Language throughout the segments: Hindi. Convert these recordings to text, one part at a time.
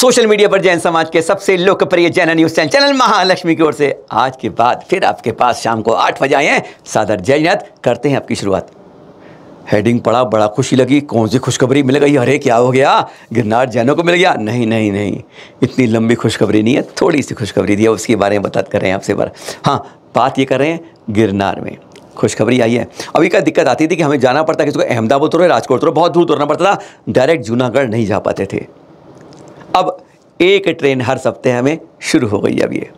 सोशल मीडिया पर जैन समाज के सबसे लोकप्रिय Jain news channel channel Mahalakshmi की ओर से आज के बाद फिर आपके पास शाम को आठ बजे आए हैं सादर जयनाथ करते हैं आपकी शुरुआत हेडिंग पड़ा बड़ा खुशी लगी कौन सी खुशखबरी मिल गई अरे क्या हो गया गिरनार जैनों को मिल गया नहीं नहीं नहीं इतनी लंबी खुशखबरी नहीं है थोड़ी सी खुशखबरी दी है उसके बारे में बात कर रहे हैं आपसे बार हाँ बात ये कर रहे हैं गिरनार में खुशखबरी आई है अभी का दिक्कत आती थी कि हमें जाना पड़ता किसी को अहमदाबाद उतरो राजकोट उतरो बहुत दूर तोड़ना पड़ता था डायरेक्ट जूनागढ़ नहीं जा पाते थे अब एक ट्रेन हर सप्ताह हमें शुरू हो गई अब ये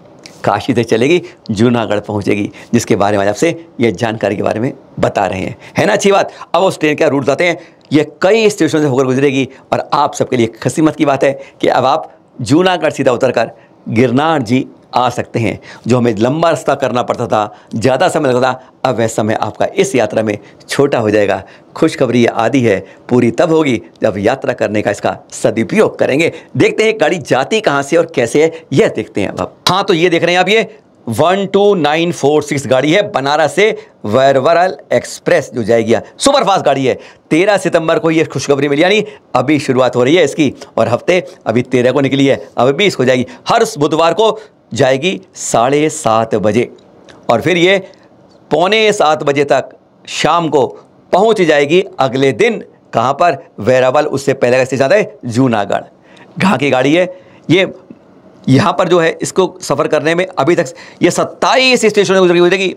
काशी से तो चलेगी जूनागढ़ पहुंचेगी जिसके बारे में आपसे ये जानकारी के बारे में बता रहे हैं है ना अच्छी बात अब उस ट्रेन का रूट जाते हैं ये कई स्टेशन से होकर गुजरेगी और आप सबके लिए खसीमत की बात है कि अब आप जूनागढ़ सीधा उतरकर गिरनार जी आ सकते हैं जो हमें लंबा रास्ता करना पड़ता था ज़्यादा समय लगता था अब वह समय आपका इस यात्रा में छोटा हो जाएगा खुशखबरी आदि है पूरी तब होगी जब यात्रा करने का इसका सदुपयोग करेंगे देखते हैं गाड़ी जाती कहाँ से और कैसे है यह देखते हैं अब आप हाँ तो ये देख रहे हैं आप ये one two nine four six गाड़ी है बनारस से वैरवरल एक्सप्रेस जो जाएगी सुपर फास्ट गाड़ी है तेरह सितंबर को ये खुशखबरी मिली यानी अभी शुरुआत हो रही है इसकी और हफ्ते अभी तेरह को निकली है अब बीस को जाएगी हर बुधवार को जाएगी साढ़े सात बजे और फिर ये पौने सात बजे तक शाम को पहुंच जाएगी अगले दिन कहाँ पर वैरावल उससे पहले कैसे जाता है जूनागढ़ घा की गाड़ी है ये यहाँ पर जो है इसको सफ़र करने में अभी तक ये सत्ताईस स्टेशन में गुजरी हुई थी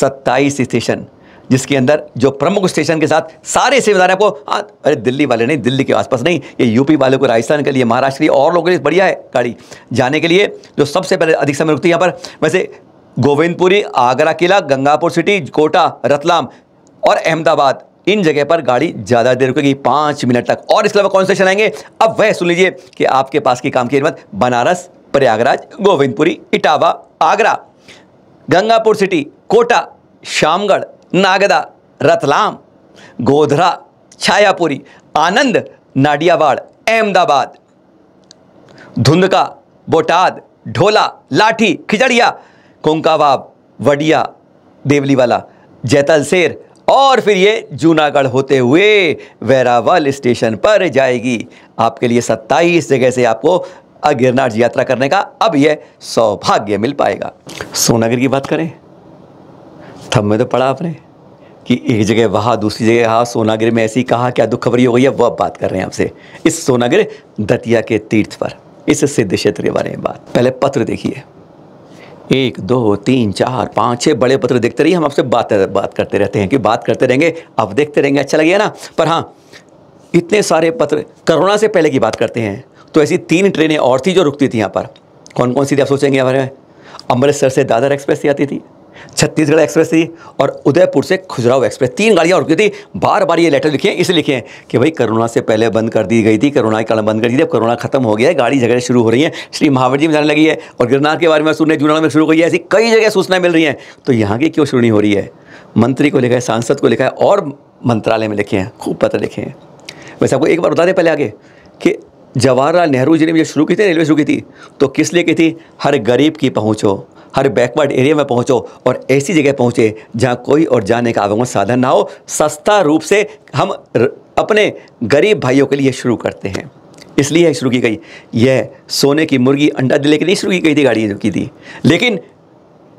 सत्ताईस स्टेशन जिसके अंदर जो प्रमुख स्टेशन के साथ सारे सेवादार आपको आ, हाँ, अरे दिल्ली वाले नहीं दिल्ली के आसपास नहीं ये यूपी वाले को राजस्थान के लिए महाराष्ट्र के लिए और लोगों के लिए बढ़िया है गाड़ी जाने के लिए जो सबसे पहले अधिक समय रुकती है यहाँ पर वैसे गोविंदपुरी आगरा किला गंगापुर सिटी कोटा रतलाम और अहमदाबाद इन जगह पर गाड़ी ज़्यादा देर रुकेगी पाँच मिनट तक और इसके अलावा कौन स्टेशन आएंगे अब वह सुन लीजिए कि आपके पास की काम की कीमत बनारस प्रयागराज गोविंदपुरी इटावा आगरा गंगापुर सिटी कोटा शामगढ़ नागदा रतलाम गोधरा छायापुरी आनंद नाडियावाड़ अहमदाबाद धुंधका बोटाद ढोला लाठी खिजड़िया कोंकावाब वडिया देवलीवाला जैतलसेर और फिर ये जूनागढ़ होते हुए वेरावल स्टेशन पर जाएगी आपके लिए 27 जगह से आपको अगिरनाथ यात्रा करने का अब यह सौभाग्य मिल पाएगा सोनागिर की बात करें थम में तो पढ़ा आपने कि एक जगह वहाँ दूसरी जगह हाँ सोनागिर में ऐसी कहा क्या दुख खबरी हो गई है वह बात कर रहे हैं आपसे इस सोनागिर दतिया के तीर्थ पर इस सिद्ध क्षेत्र के बारे में बात पहले पत्र देखिए एक दो तीन चार पाँच छः बड़े पत्र देखते रहिए हम आपसे बात बात करते रहते हैं कि बात करते रहेंगे अब देखते रहेंगे अच्छा लगेगा ना पर हाँ इतने सारे पत्र करोना से पहले की बात करते हैं तो ऐसी तीन ट्रेनें और थी जो रुकती थी यहाँ पर कौन कौन सी थी आप सोचेंगे हमारे में अमृतसर से दादर एक्सप्रेस थी आती थी छत्तीसगढ़ एक्सप्रेस थी और उदयपुर से खुजराव एक्सप्रेस तीन गाड़ियाँ रुकी थी बार बार ये लेटर लिखे इसलिए लिखे हैं कि भाई कोरोना से पहले बंद कर दी गई थी कोरोना के कारण बंद कर दी थी अब कोरोना खत्म हो गया है गाड़ी झगड़े शुरू हो रही हैं श्री महावीर जी में जाने लगी है और गिरनार के बारे में सुनने जूनागढ़ में शुरू हो गई है ऐसी कई जगह सूचनाएं मिल रही हैं तो यहाँ की क्यों शुरू हो रही है मंत्री को लिखा है सांसद को लिखा है और मंत्रालय में लिखे हैं खूब पत्र लिखे हैं वैसे आपको एक बार बता दें पहले आगे कि जवाहरलाल नेहरू जी ने जो शुरू की थी रेलवे शुरू की थी तो किस लिए की थी हर गरीब की पहुँचो हर बैकवर्ड एरिया में पहुँचो और ऐसी जगह पहुँचे जहाँ कोई और जाने का आवागमन साधन ना हो सस्ता रूप से हम अपने गरीब भाइयों के लिए शुरू करते हैं इसलिए शुरू की गई यह सोने की मुर्गी अंडा देने के लिए शुरू की गई थी गाड़ी जो की थी लेकिन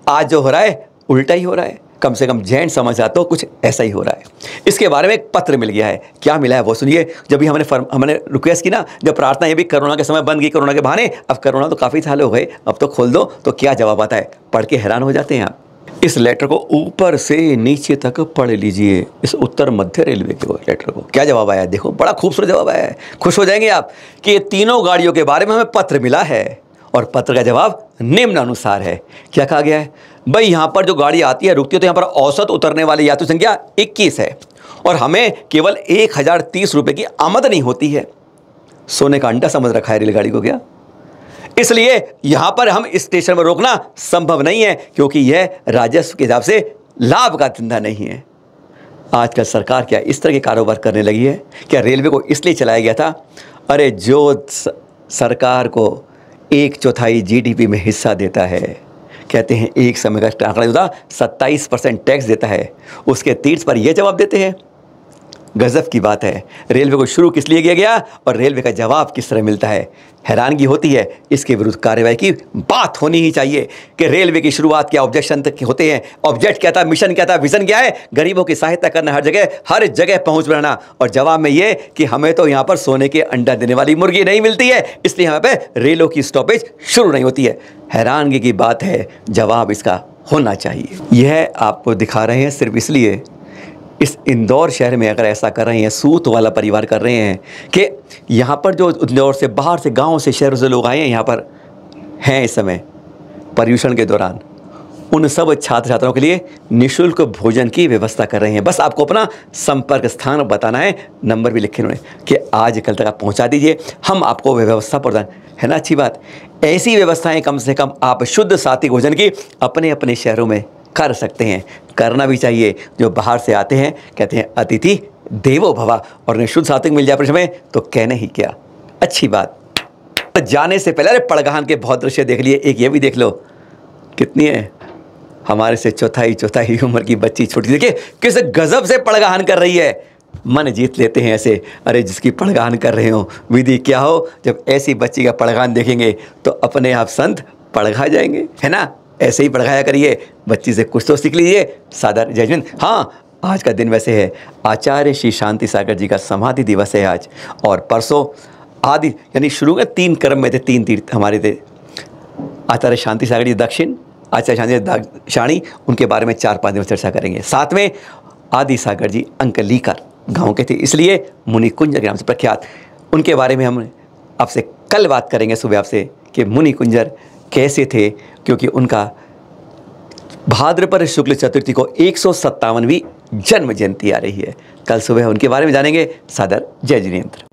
आज जो हो रहा है उल्टा ही हो रहा है कम से कम जैन समझ जाते हो कुछ ऐसा ही हो रहा है इसके बारे में एक पत्र मिल गया है क्या मिला है वो सुनिए जब भी हमने फर्म हमने रिक्वेस्ट की ना जब प्रार्थना ये भी कोरोना के समय बंद की कोरोना के बहाने अब कोरोना तो काफ़ी साल हो गए अब तो खोल दो तो क्या जवाब आता है पढ़ के हैरान हो जाते हैं आप इस लेटर को ऊपर से नीचे तक पढ़ लीजिए इस उत्तर मध्य रेलवे के लेटर को क्या जवाब आया देखो बड़ा खूबसूरत जवाब आया है खुश हो जाएंगे आप कि ये तीनों गाड़ियों के बारे में हमें पत्र मिला है और पत्र का जवाब निम्नानुसार है क्या कहा गया है भाई यहाँ पर जो गाड़ी आती है रुकती है तो यहाँ पर औसत उतरने वाली यात्री संख्या 21 है और हमें केवल एक हज़ार तीस रुपये की आमदनी होती है सोने का अंडा समझ रखा है रेलगाड़ी को क्या इसलिए यहाँ पर हम स्टेशन में रोकना संभव नहीं है क्योंकि यह राजस्व के हिसाब से लाभ का धंधा नहीं है आजकल सरकार क्या इस तरह के कारोबार करने लगी है क्या रेलवे को इसलिए चलाया गया था अरे जो सरकार को एक चौथाई जीडीपी में हिस्सा देता है कहते हैं एक समय का आंकड़ा होता सत्ताईस परसेंट टैक्स देता है उसके तीर्थ पर यह जवाब देते हैं गजब की बात है रेलवे को शुरू किस लिए किया गया और रेलवे का जवाब किस तरह मिलता है हैरानगी होती है इसके विरुद्ध कार्रवाई की बात होनी ही चाहिए कि रेलवे की शुरुआत क्या ऑब्जेक्शन तक होते हैं ऑब्जेक्ट क्या था मिशन क्या था विजन क्या है गरीबों की सहायता करना हर जगह हर जगह पहुंच बनाना और जवाब में ये कि हमें तो यहाँ पर सोने के अंडा देने वाली मुर्गी नहीं मिलती है इसलिए हमें पे रेलों की स्टॉपेज शुरू नहीं होती है हैरानगी की बात है जवाब इसका होना चाहिए यह आपको दिखा रहे हैं सिर्फ इसलिए इस इंदौर शहर में अगर ऐसा कर रहे हैं सूत वाला परिवार कर रहे हैं कि यहाँ पर जो इंदौर से बाहर से गाँव से शहरों से लोग आए हैं यहाँ पर हैं इस समय पर्यूषण के दौरान उन सब छात्र छात्राओं के लिए निशुल्क भोजन की व्यवस्था कर रहे हैं बस आपको अपना संपर्क स्थान बताना है नंबर भी लिखे उन्होंने कि आज कल तक आप पहुँचा दीजिए हम आपको व्यवस्था प्रदान है ना अच्छी बात ऐसी व्यवस्थाएं कम से कम आप शुद्ध सात्विक भोजन की अपने अपने शहरों में कर सकते हैं करना भी चाहिए जो बाहर से आते हैं कहते हैं अतिथि देवो भवा और उन्हें शुद्ध सात्विक मिल जाए प्रश्न तो कहने ही क्या अच्छी बात जाने से पहले अरे पड़गहान के बहुत दृश्य देख लिए एक ये भी देख लो कितनी है हमारे से चौथाई चौथाई उम्र की बच्ची छोटी देखिए किस गजब से पड़गहान कर रही है मन जीत लेते हैं ऐसे अरे जिसकी पड़गान कर रहे हो विधि क्या हो जब ऐसी बच्ची का पड़गान देखेंगे तो अपने आप संत पड़घा जाएंगे है ना ऐसे ही पढ़ाया करिए बच्ची से कुछ तो सीख लीजिए सादर जजमेंट हाँ आज का दिन वैसे है आचार्य श्री शांति सागर जी का समाधि दिवस है आज और परसों आदि यानी शुरू में तीन कर्म में थे तीन तीर्थ हमारे थे आचार्य शांति सागर जी दक्षिण आचार्य शांति शाणी उनके बारे में चार पाँच दिन चर्चा करेंगे साथ में आदि सागर जी अंकलीकर गांव के थे इसलिए मुनिकुंज के नाम से प्रख्यात उनके बारे में हम आपसे कल बात करेंगे सुबह आपसे कि मुनि कुंजर कैसे थे क्योंकि उनका भाद्रपद शुक्ल चतुर्थी को एक सौ सत्तावनवीं जन्म जयंती आ रही है कल सुबह उनके बारे में जानेंगे सादर जय जिनेन्द्र